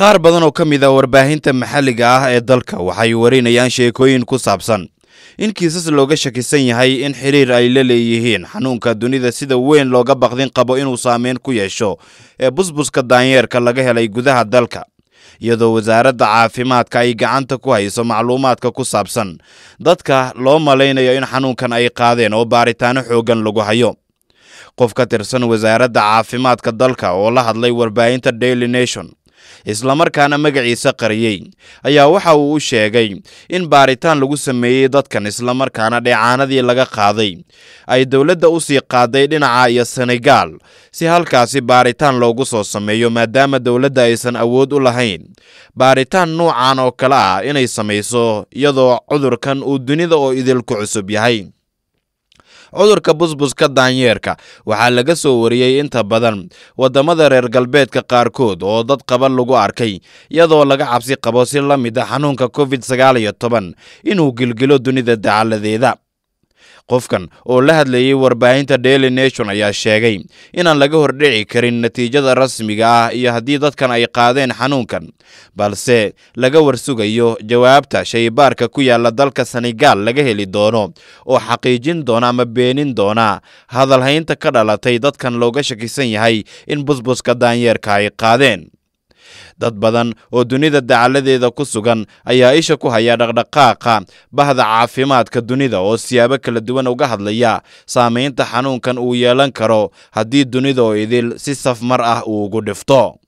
qaar badan oo ka mid ah warbaahinta maxalliga ah ee dalka waxay warinayaan sheekooyin ku saabsan in kiisas looga shakisan yahay in xiriir ay la leeyihiin xanuunka dunida sida weyn looga baqdin qabo inuu saameyn ku yeesho ee busbuska daanyeerka laga helay gudaha dalka iyadoo wasaaradda caafimaadka ay gacanta ku hayso macluumaadka ku saabsan dadka loo malaynayo in xanuunkan ay qaadeen oo baaritaano xooggan lagu hayo qof ka tirsan wasaaradda caafimaadka dalka oo la hadlay warbaahinta daily nation islamarkaana magaciisa qariyey ayaa waxa uu u sheegay in baaritaan lagu sameeyey dadkan islamarkaana dheecaanadii laga qaaday ay dowladda u sii qaaday dhinaca iyo senegaal si halkaasi baaritaan loogu soo sameeyo maadaama dowladda aysan awood u lahayn baaritaan nuucan oo kale ah inay samayso iyadoo cudurkan uu dunida oo idilku cusub yahay cudurka busbuska daanyeerka waxaa laga soo wariyey inta badan waddamada reer galbeedka qaarkood oo dad qaba lagu arkay iyadoo laga cabsi qabo si la mid a ah xanuunka covid sagaal iyo toban inuu gilgilo dunida dacaladeeda qofkan oo la hadlayey warbaahinta daily nation ayaa sheegay inaan laga hordhici karin natiijada rasmiga ah iyo haddii dadkan ay qaadeen xanuunkan balse laga warsugayo jawaabta shaybaarka ku yaalla dalka senegaal laga heli doono oo xaqiijin doona ama beenin doona hadalhaynta ka dhalatay dadkan looga shakisan yahay in busbuska daanyeerka ay qaadeen dad badan oo dunida dacaladeeda ku sugan ayaa isha ku haya dhaqdhaqaaqa bahda caafimaadka dunida oo siyaabo kala duwan uga hadlaya saamaynta xanuunkan uu yeelan karo haddii dunida oo idil si safmar ah uu ugu dhifto